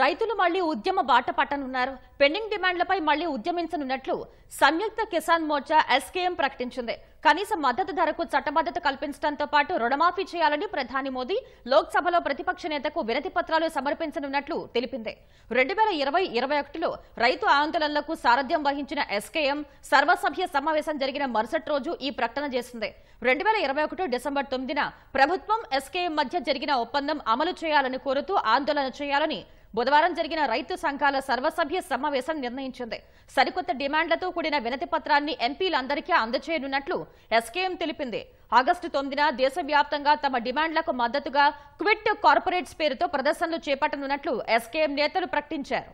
రైతులు మళ్లీ ఉద్యమ బాట పట్టనున్నారు పెండింగ్ డిమాండ్లపై మళ్లీ ఉద్యమించనున్నట్లు సంయుక్త కిసాన్ మోర్చా ఎస్కేఎం ప్రకటించింది కనీస మద్దతు ధరకు చట్టబద్దత కల్పించడంతో పాటు రుణమాఫీ చేయాలని ప్రధాని మోదీ లోక్సభలో ప్రతిపక్ష నేతకు వినతి పత్రాలు సమర్పించనున్నట్లు తెలిపింది రెండు వేల ఇరవై ఇరవై ఒకటిలో రైతు ఆందోళనలకు సారథ్యం వహించిన ఎస్కేఎం సర్వసభ్య సమావేశం జరిగిన మరుసటి రోజు ఈ ప్రకటన చేసింది రెండు వేల ఇరవై ఒకటి డిసెంబర్ తొమ్మిదిన ప్రభుత్వం ఎస్కేఎం మధ్య జరిగిన ఒప్పందం అమలు చేయాలని కోరుతూ ఆందోళన చేయాలని బుధవారం జరిగిన రైతు సంఘాల సర్వసభ్య సమావేశం నిర్ణయించింది సరికొత్త డిమాండ్లతో కూడిన వినతి పత్రాన్ని ఎంపీలందరికీ అందజేయనున్నట్లు ఎస్కేఎం తెలిపింది ఆగస్టు తొమ్మిదిన దేశవ్యాప్తంగా తమ డిమాండ్లకు మద్దతుగా క్విట్ కార్పొరేట్స్ పేరుతో ప్రదర్శనలు చేపట్టనున్నట్లు ఎస్కేఎం నేతలు ప్రకటించారు